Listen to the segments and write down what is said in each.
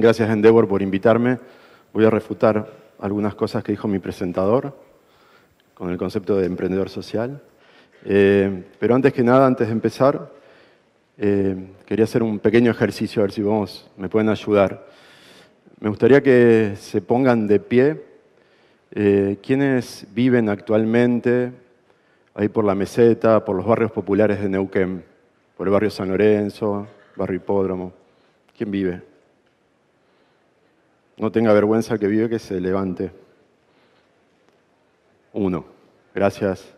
gracias Endeavor por invitarme. Voy a refutar algunas cosas que dijo mi presentador con el concepto de emprendedor social. Eh, pero antes que nada, antes de empezar, eh, quería hacer un pequeño ejercicio, a ver si vamos, me pueden ayudar. Me gustaría que se pongan de pie eh, quienes viven actualmente ahí por la meseta, por los barrios populares de Neuquén, por el barrio San Lorenzo, barrio Hipódromo. ¿Quién vive? No tenga vergüenza que vive, que se levante. Uno. Gracias.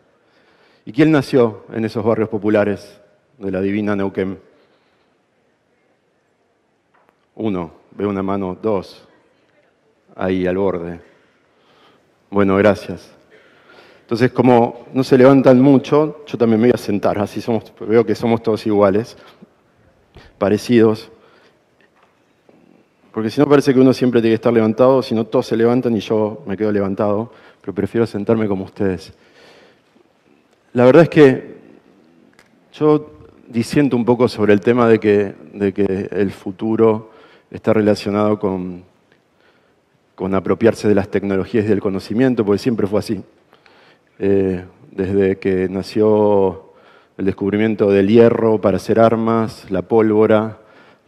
¿Y quién nació en esos barrios populares de la divina Neuquén? Uno. Veo una mano. Dos. Ahí, al borde. Bueno, gracias. Entonces, como no se levantan mucho, yo también me voy a sentar, así somos, veo que somos todos iguales, parecidos. Porque si no parece que uno siempre tiene que estar levantado, si no todos se levantan y yo me quedo levantado, pero prefiero sentarme como ustedes. La verdad es que yo disiento un poco sobre el tema de que, de que el futuro está relacionado con, con apropiarse de las tecnologías y del conocimiento, porque siempre fue así. Eh, desde que nació el descubrimiento del hierro para hacer armas, la pólvora,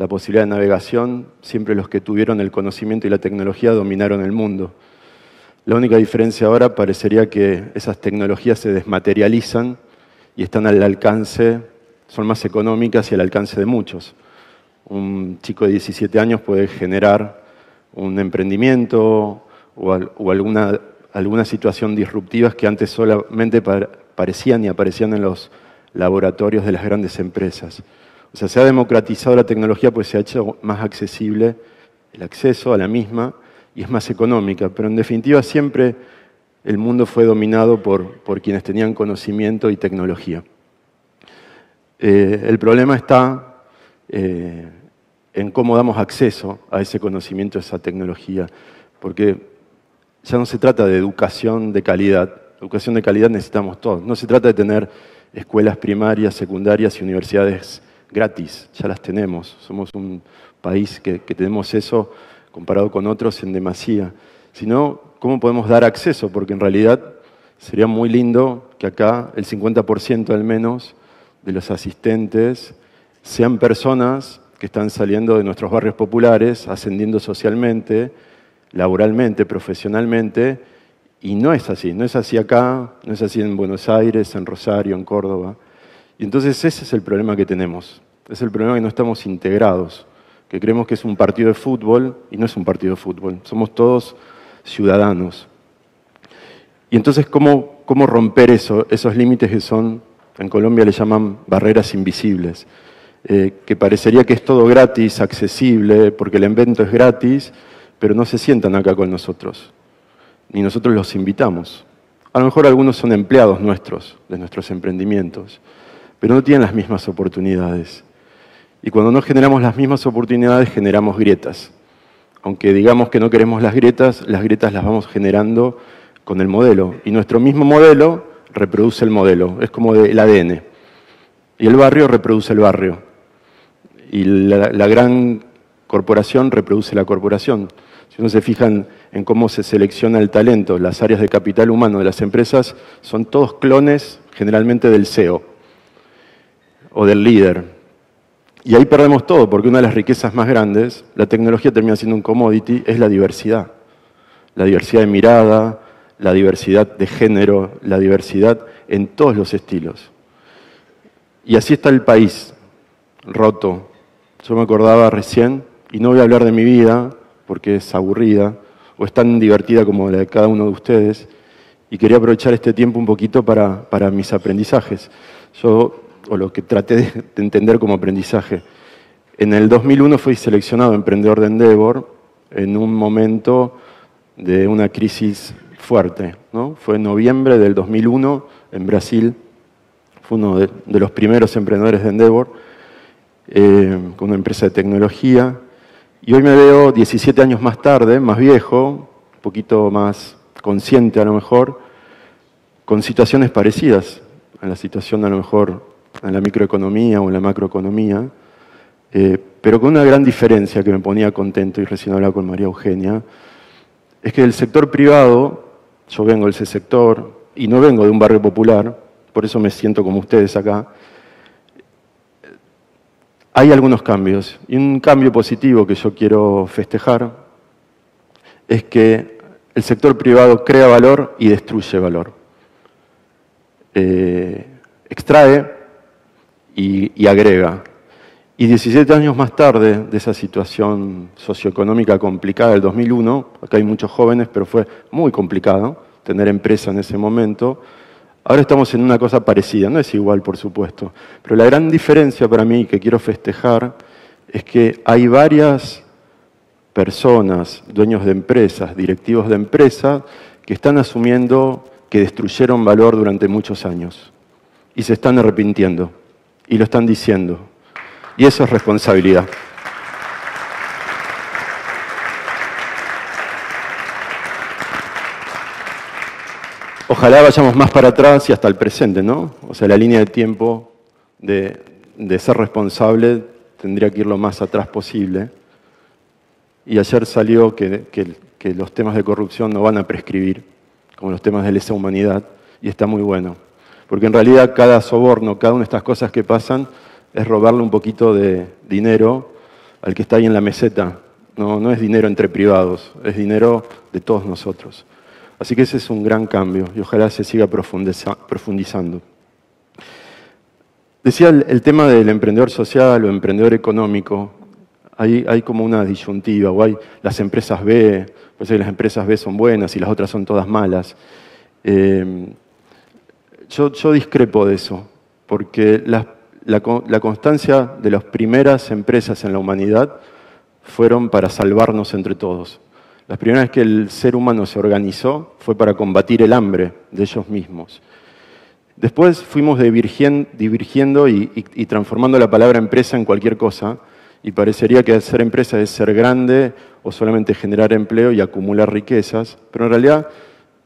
la posibilidad de navegación, siempre los que tuvieron el conocimiento y la tecnología dominaron el mundo. La única diferencia ahora parecería que esas tecnologías se desmaterializan y están al alcance, son más económicas y al alcance de muchos. Un chico de 17 años puede generar un emprendimiento o, alguna, alguna, situación disruptiva que antes solamente parecían y aparecían en los laboratorios de las grandes empresas. O sea, se ha democratizado la tecnología pues se ha hecho más accesible el acceso a la misma y es más económica, pero en definitiva siempre el mundo fue dominado por, quienes tenían conocimiento y tecnología. Eh, el problema está eh, en cómo damos acceso a ese conocimiento, a esa tecnología, porque ya no se trata de educación de calidad, educación de calidad necesitamos todos, no se trata de tener escuelas primarias, secundarias y universidades gratis, ya las tenemos. Somos un país que, tenemos eso comparado con otros en demasía. Sino, ¿cómo podemos dar acceso? Porque en realidad sería muy lindo que acá el 50% al menos de los asistentes sean personas que están saliendo de nuestros barrios populares, ascendiendo socialmente, laboralmente, profesionalmente, y no es así, no es así acá, no es así en Buenos Aires, en Rosario, en Córdoba. Y entonces ese es el problema que tenemos. Es el problema que no estamos integrados, que creemos que es un partido de fútbol y no es un partido de fútbol. Somos todos ciudadanos. Y entonces, ¿cómo, romper esos límites que son, en Colombia le llaman barreras invisibles? Eh, que parecería que es todo gratis, accesible, porque el evento es gratis, pero no se sientan acá con nosotros. Ni nosotros los invitamos. A lo mejor algunos son empleados nuestros, de nuestros emprendimientos pero no tienen las mismas oportunidades. Y cuando no generamos las mismas oportunidades, generamos grietas. Aunque digamos que no queremos las grietas, las grietas las vamos generando con el modelo. Y nuestro mismo modelo reproduce el modelo, es como el ADN. Y el barrio reproduce el barrio. Y la, gran corporación reproduce la corporación. Si uno se fija en cómo se selecciona el talento, las áreas de capital humano de las empresas son todos clones generalmente del CEO o del líder. Y ahí perdemos todo, porque una de las riquezas más grandes, la tecnología termina siendo un commodity, es la diversidad. La diversidad de mirada, la diversidad de género, la diversidad en todos los estilos. Y así está el país, roto. Yo me acordaba recién, y no voy a hablar de mi vida, porque es aburrida, o es tan divertida como la de cada uno de ustedes, y quería aprovechar este tiempo un poquito para, mis aprendizajes. Yo o lo que traté de entender como aprendizaje. En el 2001 fui seleccionado emprendedor de Endeavor en un momento de una crisis fuerte. ¿no? Fue en noviembre del 2001 en Brasil. Fue uno de, los primeros emprendedores de Endeavor, eh, con una empresa de tecnología. Y hoy me veo 17 años más tarde, más viejo, un poquito más consciente a lo mejor, con situaciones parecidas a la situación a lo mejor en la microeconomía o en la macroeconomía, eh, pero con una gran diferencia que me ponía contento, y recién hablaba con María Eugenia, es que el sector privado, yo vengo de ese sector, y no vengo de un barrio popular, por eso me siento como ustedes acá, hay algunos cambios. Y un cambio positivo que yo quiero festejar es que el sector privado crea valor y destruye valor. Eh, extrae y, agrega, y 17 años más tarde de esa situación socioeconómica complicada del 2001, acá hay muchos jóvenes, pero fue muy complicado tener empresa en ese momento, ahora estamos en una cosa parecida, no es igual por supuesto, pero la gran diferencia para mí que quiero festejar es que hay varias personas, dueños de empresas, directivos de empresas, que están asumiendo que destruyeron valor durante muchos años y se están arrepintiendo y lo están diciendo. Y eso es responsabilidad. Ojalá vayamos más para atrás y hasta el presente, ¿no? O sea, la línea de tiempo de, ser responsable tendría que ir lo más atrás posible. Y ayer salió que, que los temas de corrupción no van a prescribir, como los temas de lesa humanidad, y está muy bueno porque en realidad cada soborno, cada una de estas cosas que pasan, es robarle un poquito de dinero al que está ahí en la meseta. No, no es dinero entre privados, es dinero de todos nosotros. Así que ese es un gran cambio y ojalá se siga profundizando. Decía el, tema del emprendedor social o emprendedor económico, hay, hay como una disyuntiva, o hay las empresas B, parece que las empresas B son buenas y las otras son todas malas. Eh, yo, discrepo de eso, porque la, constancia de las primeras empresas en la humanidad fueron para salvarnos entre todos. Las primeras que el ser humano se organizó fue para combatir el hambre de ellos mismos. Después fuimos divirgiendo y, transformando la palabra empresa en cualquier cosa, y parecería que ser empresa es ser grande o solamente generar empleo y acumular riquezas, pero en realidad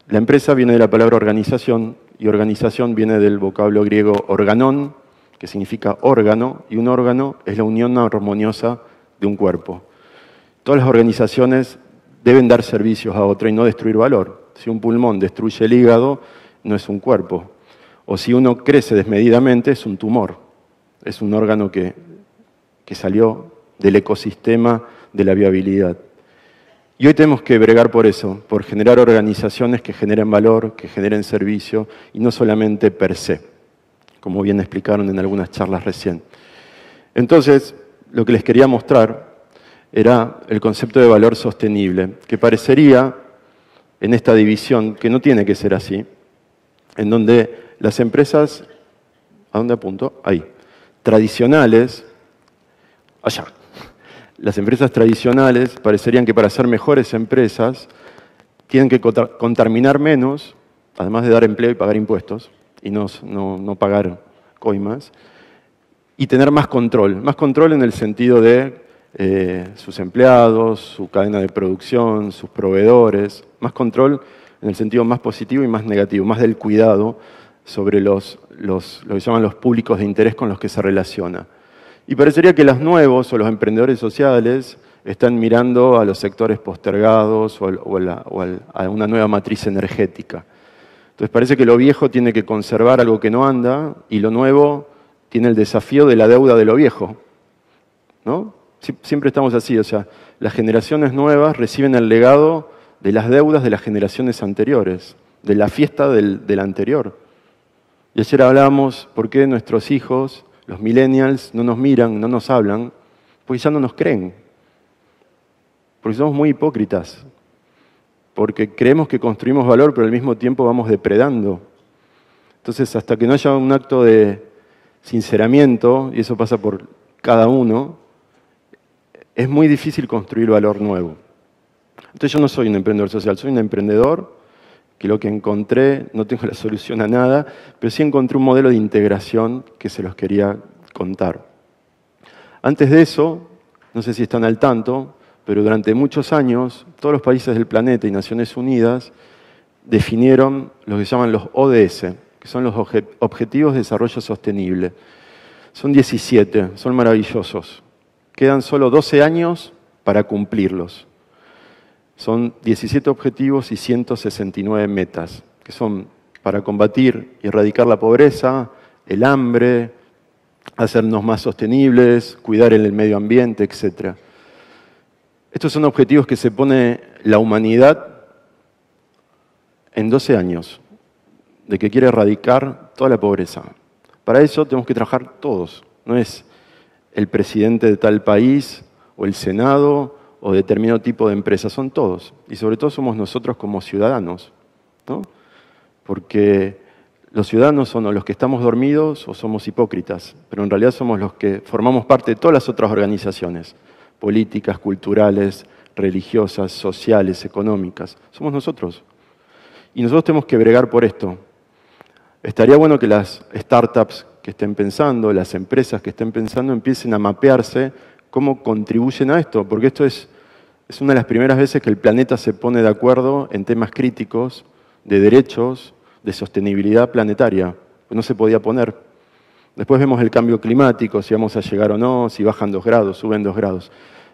la empresa viene de la palabra organización, y organización viene del vocablo griego organón, que significa órgano, y un órgano es la unión armoniosa de un cuerpo. Todas las organizaciones deben dar servicios a otra y no destruir valor. Si un pulmón destruye el hígado, no es un cuerpo. O si uno crece desmedidamente, es un tumor. Es un órgano que, que salió del ecosistema de la viabilidad. Y hoy tenemos que bregar por eso, por generar organizaciones que generen valor, que generen servicio, y no solamente per se, como bien explicaron en algunas charlas recién. Entonces, lo que les quería mostrar era el concepto de valor sostenible, que parecería en esta división, que no tiene que ser así, en donde las empresas, ¿a dónde apunto? Ahí, tradicionales, allá, las empresas tradicionales parecerían que para ser mejores empresas tienen que contaminar menos, además de dar empleo y pagar impuestos, y no, no, pagar coimas, y tener más control, más control en el sentido de eh, sus empleados, su cadena de producción, sus proveedores, más control en el sentido más positivo y más negativo, más del cuidado sobre los, los, lo que llaman los públicos de interés con los que se relaciona. Y parecería que los nuevos o los emprendedores sociales están mirando a los sectores postergados o, a una nueva matriz energética. Entonces parece que lo viejo tiene que conservar algo que no anda y lo nuevo tiene el desafío de la deuda de lo viejo. ¿No? Siempre estamos así, o sea, las generaciones nuevas reciben el legado de las deudas de las generaciones anteriores, de la fiesta del, del anterior. Y ayer hablábamos por qué nuestros hijos los millennials no nos miran, no nos hablan, pues ya no nos creen. Porque somos muy hipócritas. Porque creemos que construimos valor, pero al mismo tiempo vamos depredando. Entonces, hasta que no haya un acto de sinceramiento, y eso pasa por cada uno, es muy difícil construir valor nuevo. Entonces yo no soy un emprendedor social, soy un emprendedor que lo que encontré, no tengo la solución a nada, pero sí encontré un modelo de integración que se los quería contar. Antes de eso, no sé si están al tanto, pero durante muchos años todos los países del planeta y Naciones Unidas definieron lo que se llaman los ODS, que son los Objetivos de Desarrollo Sostenible. Son 17, son maravillosos. Quedan solo 12 años para cumplirlos. Son 17 objetivos y 169 metas, que son para combatir y erradicar la pobreza, el hambre, hacernos más sostenibles, cuidar el medio ambiente, etc. Estos son objetivos que se pone la humanidad en 12 años, de que quiere erradicar toda la pobreza. Para eso tenemos que trabajar todos, no es el presidente de tal país o el Senado o determinado tipo de empresa, son todos. Y sobre todo somos nosotros como ciudadanos, ¿no? Porque los ciudadanos son los que estamos dormidos o somos hipócritas, pero en realidad somos los que formamos parte de todas las otras organizaciones, políticas, culturales, religiosas, sociales, económicas. Somos nosotros. Y nosotros tenemos que bregar por esto. Estaría bueno que las startups que estén pensando, las empresas que estén pensando, empiecen a mapearse cómo contribuyen a esto, porque esto es, una de las primeras veces que el planeta se pone de acuerdo en temas críticos de derechos, de sostenibilidad planetaria. No se podía poner. Después vemos el cambio climático, si vamos a llegar o no, si bajan dos grados, suben dos grados.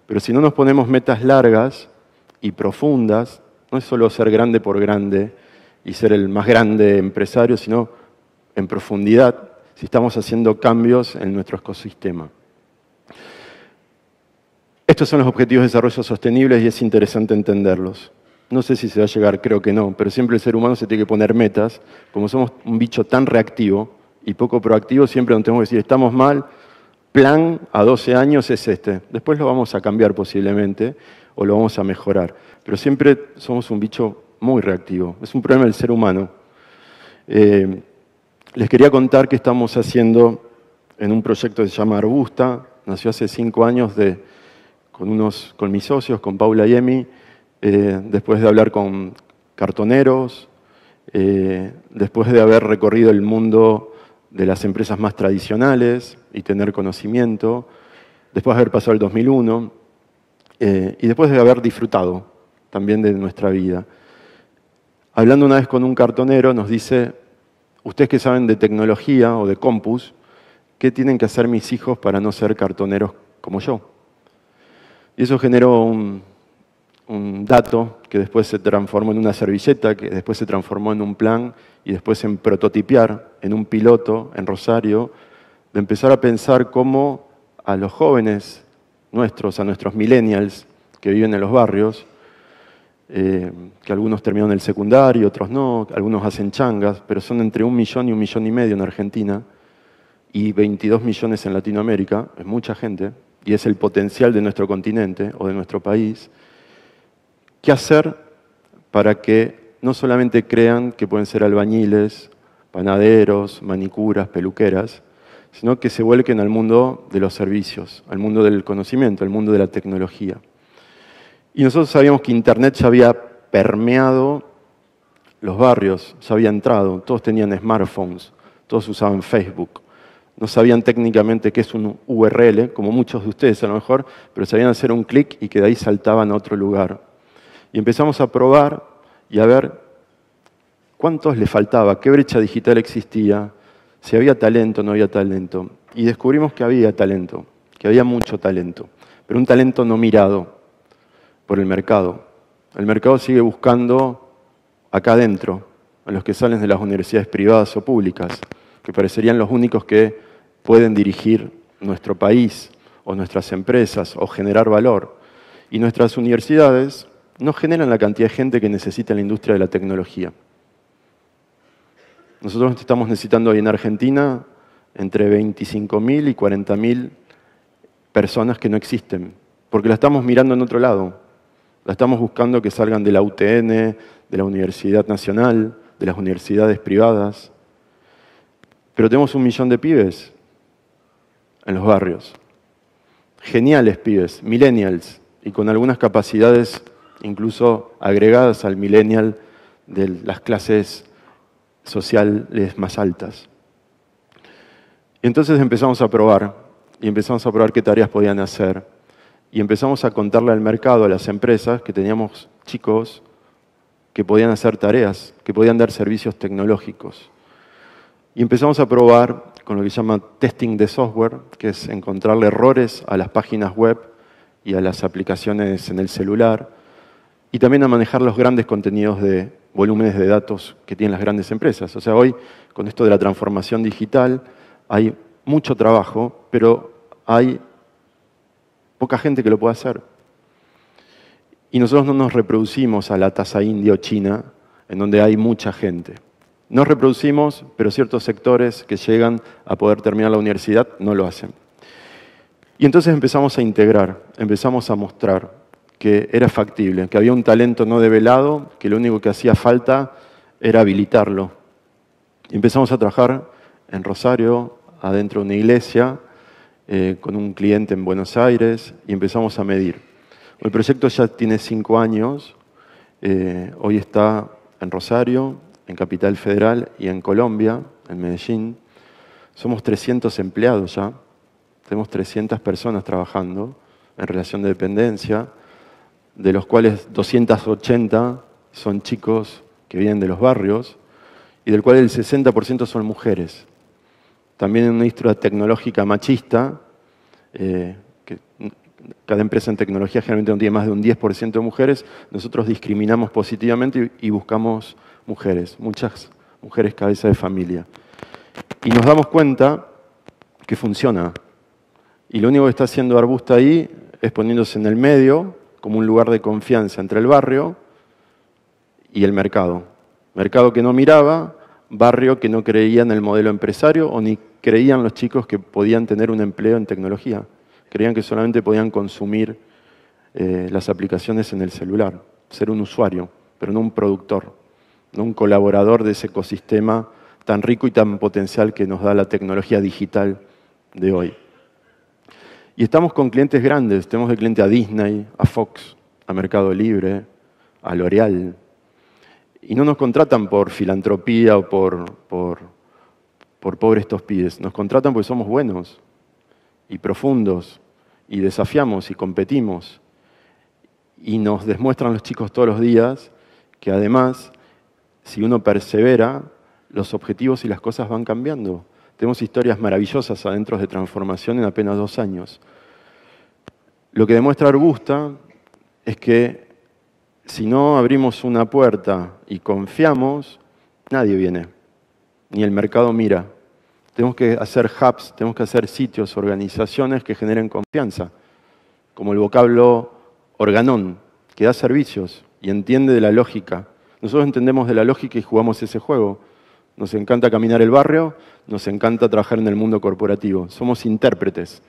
Pero si no nos ponemos metas largas y profundas, no es solo ser grande por grande y ser el más grande empresario, sino en profundidad, si estamos haciendo cambios en nuestro ecosistema. Estos son los objetivos de desarrollo sostenible y es interesante entenderlos. No sé si se va a llegar, creo que no, pero siempre el ser humano se tiene que poner metas. Como somos un bicho tan reactivo y poco proactivo, siempre nos tenemos que decir, estamos mal, plan a 12 años es este. Después lo vamos a cambiar posiblemente o lo vamos a mejorar. Pero siempre somos un bicho muy reactivo. Es un problema del ser humano. Eh, les quería contar que estamos haciendo en un proyecto que se llama Arbusta, nació hace cinco años de con, unos, con mis socios, con Paula y Emi, eh, después de hablar con cartoneros, eh, después de haber recorrido el mundo de las empresas más tradicionales y tener conocimiento, después de haber pasado el 2001 eh, y después de haber disfrutado también de nuestra vida. Hablando una vez con un cartonero, nos dice, ustedes que saben de tecnología o de compus, ¿qué tienen que hacer mis hijos para no ser cartoneros como yo? Y eso generó un, dato que después se transformó en una servilleta, que después se transformó en un plan y después en prototipiar, en un piloto, en Rosario, de empezar a pensar cómo a los jóvenes nuestros, a nuestros millennials que viven en los barrios, eh, que algunos terminaron el secundario, otros no, algunos hacen changas, pero son entre un millón y un millón y medio en Argentina y 22 millones en Latinoamérica, es mucha gente, y es el potencial de nuestro continente o de nuestro país, qué hacer para que no solamente crean que pueden ser albañiles, panaderos, manicuras, peluqueras, sino que se vuelquen al mundo de los servicios, al mundo del conocimiento, al mundo de la tecnología. Y nosotros sabíamos que Internet ya había permeado los barrios, ya había entrado, todos tenían smartphones, todos usaban Facebook, no sabían técnicamente qué es un URL, como muchos de ustedes a lo mejor, pero sabían hacer un clic y que de ahí saltaban a otro lugar. Y empezamos a probar y a ver cuántos le faltaba, qué brecha digital existía, si había talento o no había talento. Y descubrimos que había talento, que había mucho talento, pero un talento no mirado por el mercado. El mercado sigue buscando acá adentro, a los que salen de las universidades privadas o públicas que parecerían los únicos que pueden dirigir nuestro país o nuestras empresas o generar valor. Y nuestras universidades no generan la cantidad de gente que necesita la industria de la tecnología. Nosotros estamos necesitando hoy en Argentina entre 25.000 y 40.000 personas que no existen, porque la estamos mirando en otro lado. La estamos buscando que salgan de la UTN, de la Universidad Nacional, de las universidades privadas, pero tenemos un millón de pibes en los barrios. Geniales pibes, millennials, y con algunas capacidades incluso agregadas al millennial de las clases sociales más altas. Y entonces empezamos a probar, y empezamos a probar qué tareas podían hacer, y empezamos a contarle al mercado, a las empresas, que teníamos chicos que podían hacer tareas, que podían dar servicios tecnológicos. Y empezamos a probar con lo que se llama testing de software, que es encontrarle errores a las páginas web y a las aplicaciones en el celular, y también a manejar los grandes contenidos de volúmenes de datos que tienen las grandes empresas. O sea, hoy, con esto de la transformación digital, hay mucho trabajo, pero hay poca gente que lo pueda hacer. Y nosotros no nos reproducimos a la tasa india o china, en donde hay mucha gente. Nos reproducimos, pero ciertos sectores que llegan a poder terminar la universidad no lo hacen. Y entonces empezamos a integrar, empezamos a mostrar que era factible, que había un talento no develado, que lo único que hacía falta era habilitarlo. Y empezamos a trabajar en Rosario, adentro de una iglesia, eh, con un cliente en Buenos Aires, y empezamos a medir. El proyecto ya tiene cinco años, eh, hoy está en Rosario, en Capital Federal y en Colombia, en Medellín. Somos 300 empleados ya, tenemos 300 personas trabajando en relación de dependencia, de los cuales 280 son chicos que vienen de los barrios y del cual el 60% son mujeres. También en una tecnológica machista, eh, que cada empresa en tecnología generalmente no tiene más de un 10% de mujeres, nosotros discriminamos positivamente y buscamos mujeres, muchas mujeres cabeza de familia. Y nos damos cuenta que funciona. Y lo único que está haciendo Arbusta ahí es poniéndose en el medio como un lugar de confianza entre el barrio y el mercado. Mercado que no miraba, barrio que no creía en el modelo empresario o ni creían los chicos que podían tener un empleo en tecnología. Creían que solamente podían consumir eh, las aplicaciones en el celular, ser un usuario, pero no un productor un colaborador de ese ecosistema tan rico y tan potencial que nos da la tecnología digital de hoy. Y estamos con clientes grandes, tenemos de cliente a Disney, a Fox, a Mercado Libre, a L'Oreal. Y no nos contratan por filantropía o por, por, pobres estos nos contratan porque somos buenos y profundos y desafiamos y competimos. Y nos demuestran los chicos todos los días que además si uno persevera, los objetivos y las cosas van cambiando. Tenemos historias maravillosas adentro de transformación en apenas dos años. Lo que demuestra Argusta es que si no abrimos una puerta y confiamos, nadie viene, ni el mercado mira. Tenemos que hacer hubs, tenemos que hacer sitios, organizaciones que generen confianza, como el vocablo organón, que da servicios y entiende de la lógica nosotros entendemos de la lógica y jugamos ese juego. Nos encanta caminar el barrio, nos encanta trabajar en el mundo corporativo. Somos intérpretes.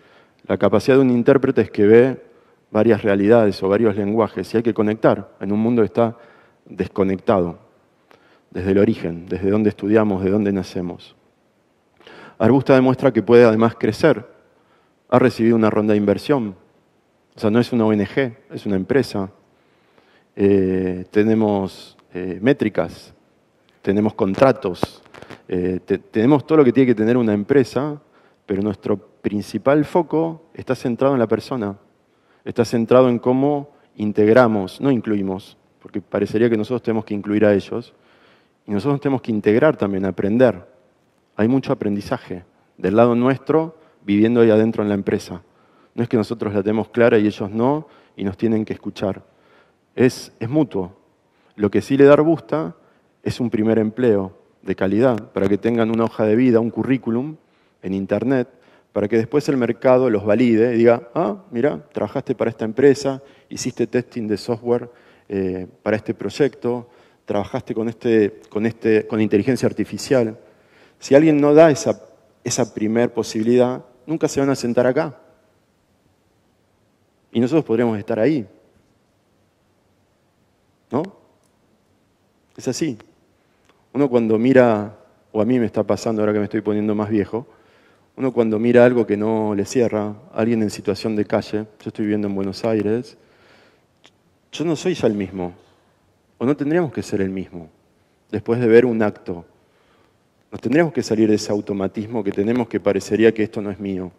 La capacidad de un intérprete es que ve varias realidades o varios lenguajes y hay que conectar en un mundo está desconectado, desde el origen, desde donde estudiamos, de dónde nacemos. Arbusta demuestra que puede además crecer. Ha recibido una ronda de inversión. O sea, no es una ONG, es una empresa. Eh, tenemos eh, métricas, tenemos contratos, eh, tenemos todo lo que tiene que tener una empresa, pero nuestro principal foco está centrado en la persona, está centrado en cómo integramos, no incluimos, porque parecería que nosotros tenemos que incluir a ellos, y nosotros tenemos que integrar también, aprender. Hay mucho aprendizaje del lado nuestro, viviendo ahí adentro en la empresa. No es que nosotros la tenemos clara y ellos no, y nos tienen que escuchar. Es, es mutuo. Lo que sí le da gusta es un primer empleo de calidad, para que tengan una hoja de vida, un currículum en Internet, para que después el mercado los valide y diga, ah, mira, trabajaste para esta empresa, hiciste testing de software eh, para este proyecto, trabajaste con, este, con, este, con inteligencia artificial. Si alguien no da esa, esa primer posibilidad, nunca se van a sentar acá. Y nosotros podríamos estar ahí. ¿No? Es así. Uno cuando mira, o a mí me está pasando ahora que me estoy poniendo más viejo, uno cuando mira algo que no le cierra, alguien en situación de calle, yo estoy viviendo en Buenos Aires, yo no soy ya el mismo, o no tendríamos que ser el mismo, después de ver un acto. Nos tendríamos que salir de ese automatismo que tenemos que parecería que esto no es mío.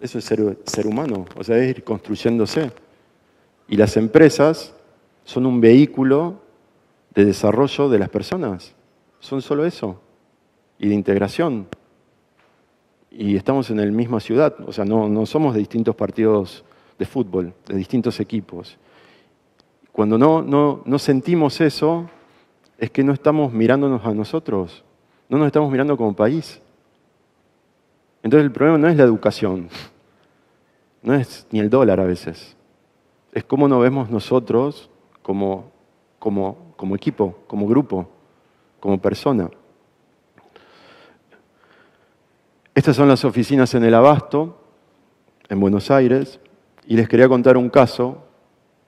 Eso es ser, ser humano, o sea, es ir construyéndose. Y las empresas son un vehículo de desarrollo de las personas. Son solo eso. Y de integración. Y estamos en la misma ciudad. O sea, no, no somos de distintos partidos de fútbol, de distintos equipos. Cuando no, no, sentimos eso, es que no estamos mirándonos a nosotros. No nos estamos mirando como país. Entonces el problema no es la educación, no es ni el dólar a veces. Es cómo nos vemos nosotros como, como como equipo, como grupo, como persona. Estas son las oficinas en el Abasto, en Buenos Aires, y les quería contar un caso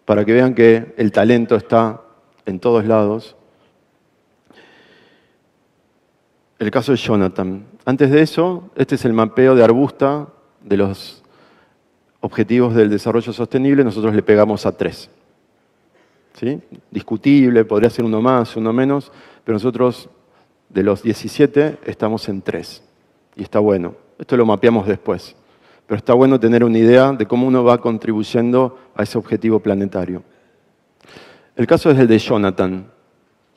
para que vean que el talento está en todos lados. El caso de Jonathan. Antes de eso, este es el mapeo de Arbusta de los objetivos del desarrollo sostenible, nosotros le pegamos a tres. ¿sí? discutible, podría ser uno más, uno menos, pero nosotros de los 17 estamos en 3 y está bueno. Esto lo mapeamos después, pero está bueno tener una idea de cómo uno va contribuyendo a ese objetivo planetario. El caso es el de Jonathan,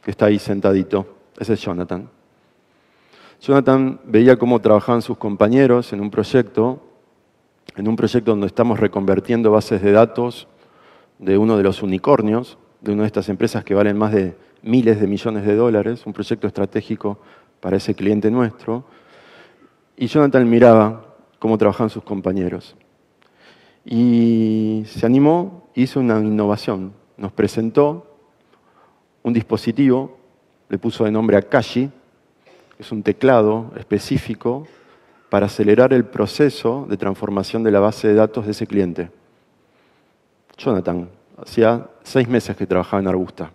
que está ahí sentadito. Ese es Jonathan. Jonathan veía cómo trabajaban sus compañeros en un proyecto, en un proyecto donde estamos reconvertiendo bases de datos de uno de los unicornios, de una de estas empresas que valen más de miles de millones de dólares, un proyecto estratégico para ese cliente nuestro, y Jonathan miraba cómo trabajaban sus compañeros. Y se animó, hizo una innovación, nos presentó un dispositivo, le puso de nombre Akashi, es un teclado específico para acelerar el proceso de transformación de la base de datos de ese cliente. Jonathan, hacía seis meses que trabajaba en Arbusta.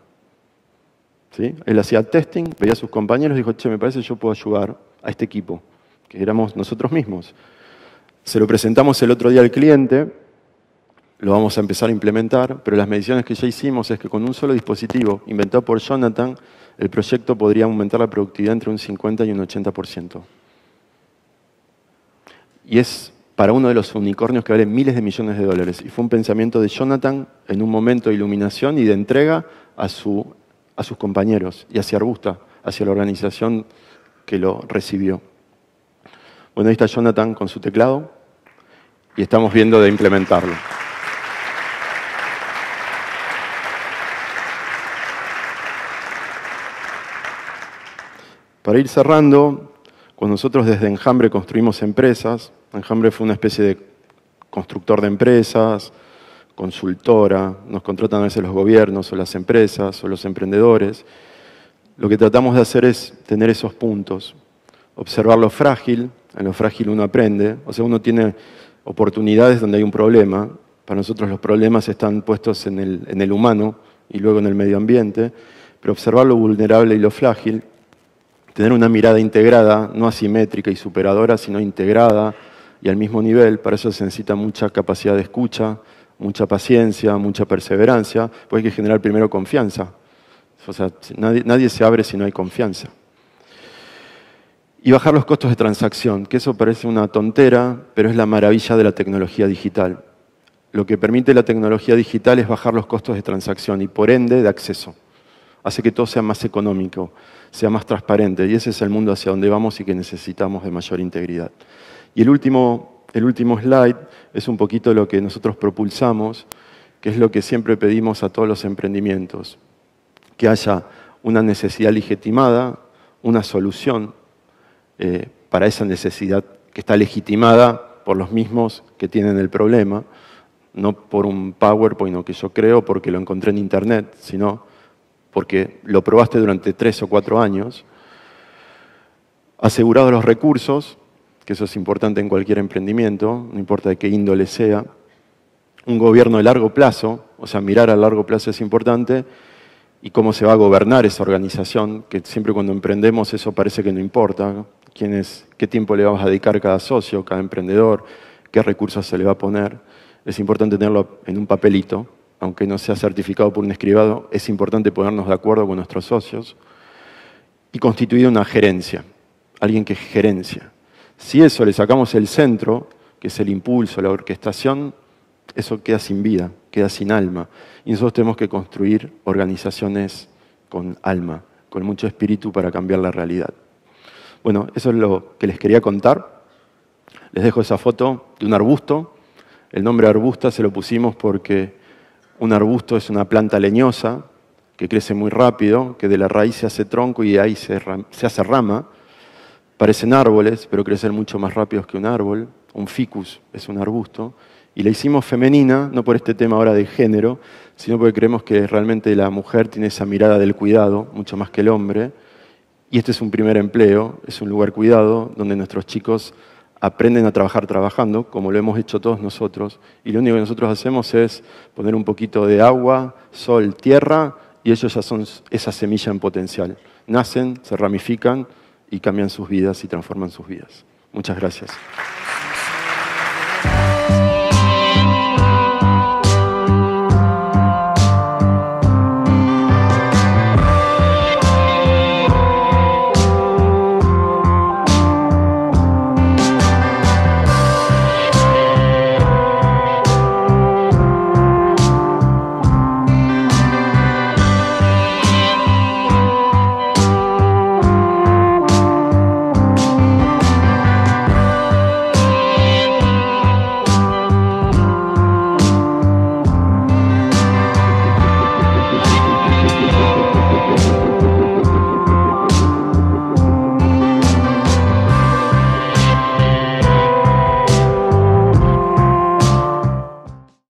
¿Sí? Él hacía testing, veía a sus compañeros y dijo, che, me parece que yo puedo ayudar a este equipo, que éramos nosotros mismos. Se lo presentamos el otro día al cliente, lo vamos a empezar a implementar, pero las mediciones que ya hicimos es que con un solo dispositivo inventado por Jonathan, el proyecto podría aumentar la productividad entre un 50 y un 80%. Y es para uno de los unicornios que valen miles de millones de dólares. Y fue un pensamiento de Jonathan en un momento de iluminación y de entrega a, sus compañeros y hacia Arbusta, hacia la organización que lo recibió. Bueno, ahí está Jonathan con su teclado y estamos viendo de implementarlo. Para ir cerrando, cuando nosotros desde Enjambre construimos empresas, Enjambre fue una especie de constructor de empresas, consultora, nos contratan a veces los gobiernos o las empresas o los emprendedores. Lo que tratamos de hacer es tener esos puntos, observar lo frágil, en lo frágil uno aprende, o sea, uno tiene oportunidades donde hay un problema, para nosotros los problemas están puestos en el, en el humano y luego en el medio ambiente, pero observar lo vulnerable y lo frágil, tener una mirada integrada, no asimétrica y superadora, sino integrada, y al mismo nivel. Para eso se necesita mucha capacidad de escucha, mucha paciencia, mucha perseverancia, pues hay que generar primero confianza. O sea, nadie, nadie se abre si no hay confianza. Y bajar los costos de transacción, que eso parece una tontera, pero es la maravilla de la tecnología digital. Lo que permite la tecnología digital es bajar los costos de transacción y por ende de acceso. Hace que todo sea más económico, sea más transparente y ese es el mundo hacia donde vamos y que necesitamos de mayor integridad. Y el último, slide es un poquito lo que nosotros propulsamos, que es lo que siempre pedimos a todos los emprendimientos, que haya una necesidad legitimada, una solución eh, para esa necesidad que está legitimada por los mismos que tienen el problema, no por un PowerPoint o que yo creo porque lo encontré en Internet, sino porque lo probaste durante tres o cuatro años, Asegurado los recursos, que eso es importante en cualquier emprendimiento, no importa de qué índole sea, un gobierno de largo plazo, o sea, mirar a largo plazo es importante, y cómo se va a gobernar esa organización, que siempre cuando emprendemos eso parece que no importa, ¿Quién es, qué tiempo le vamos a dedicar cada socio, cada emprendedor, qué recursos se le va a poner. Es importante tenerlo en un papelito, aunque no sea certificado por un escribado, es importante ponernos de acuerdo con nuestros socios y constituir una gerencia, alguien que gerencia. Si eso le sacamos el centro, que es el impulso, la orquestación, eso queda sin vida, queda sin alma. Y nosotros tenemos que construir organizaciones con alma, con mucho espíritu para cambiar la realidad. Bueno, eso es lo que les quería contar. Les dejo esa foto de un arbusto. El nombre arbusta se lo pusimos porque un arbusto es una planta leñosa que crece muy rápido, que de la raíz se hace tronco y de ahí se, se hace rama. Parecen árboles, pero crecen mucho más rápidos que un árbol. Un ficus es un arbusto. Y la hicimos femenina, no por este tema ahora de género, sino porque creemos que realmente la mujer tiene esa mirada del cuidado, mucho más que el hombre. Y este es un primer empleo, es un lugar cuidado donde nuestros chicos aprenden a trabajar trabajando, como lo hemos hecho todos nosotros. Y lo único que nosotros hacemos es poner un poquito de agua, sol, tierra, y ellos ya son esa semilla en potencial. Nacen, se ramifican y cambian sus vidas y transforman sus vidas. Muchas gracias.